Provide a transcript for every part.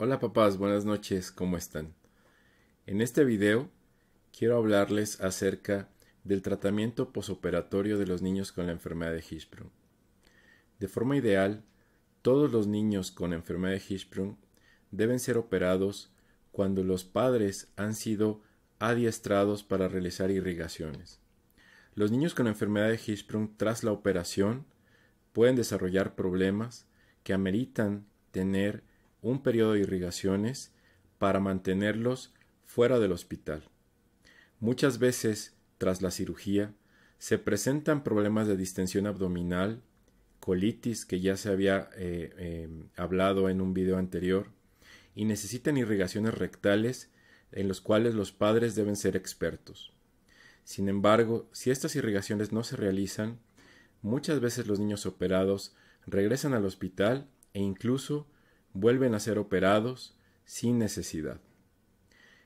Hola papás, buenas noches, ¿cómo están? En este video quiero hablarles acerca del tratamiento posoperatorio de los niños con la enfermedad de Hirschsprung. De forma ideal, todos los niños con enfermedad de Hirschsprung deben ser operados cuando los padres han sido adiestrados para realizar irrigaciones. Los niños con enfermedad de Hirschsprung tras la operación pueden desarrollar problemas que ameritan tener un periodo de irrigaciones para mantenerlos fuera del hospital. Muchas veces, tras la cirugía, se presentan problemas de distensión abdominal, colitis que ya se había eh, em, hablado en un video anterior, y necesitan irrigaciones rectales en los cuales los padres deben ser expertos. Sin embargo, si estas irrigaciones no se realizan, muchas veces los niños operados regresan al hospital e incluso vuelven a ser operados sin necesidad.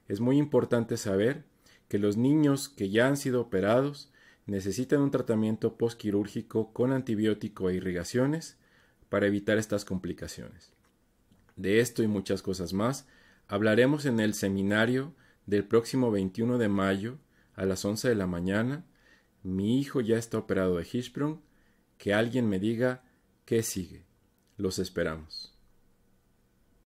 Es muy importante saber que los niños que ya han sido operados necesitan un tratamiento postquirúrgico con antibiótico e irrigaciones para evitar estas complicaciones. De esto y muchas cosas más hablaremos en el seminario del próximo 21 de mayo a las 11 de la mañana. Mi hijo ya está operado de Hirschsprung. Que alguien me diga qué sigue. Los esperamos.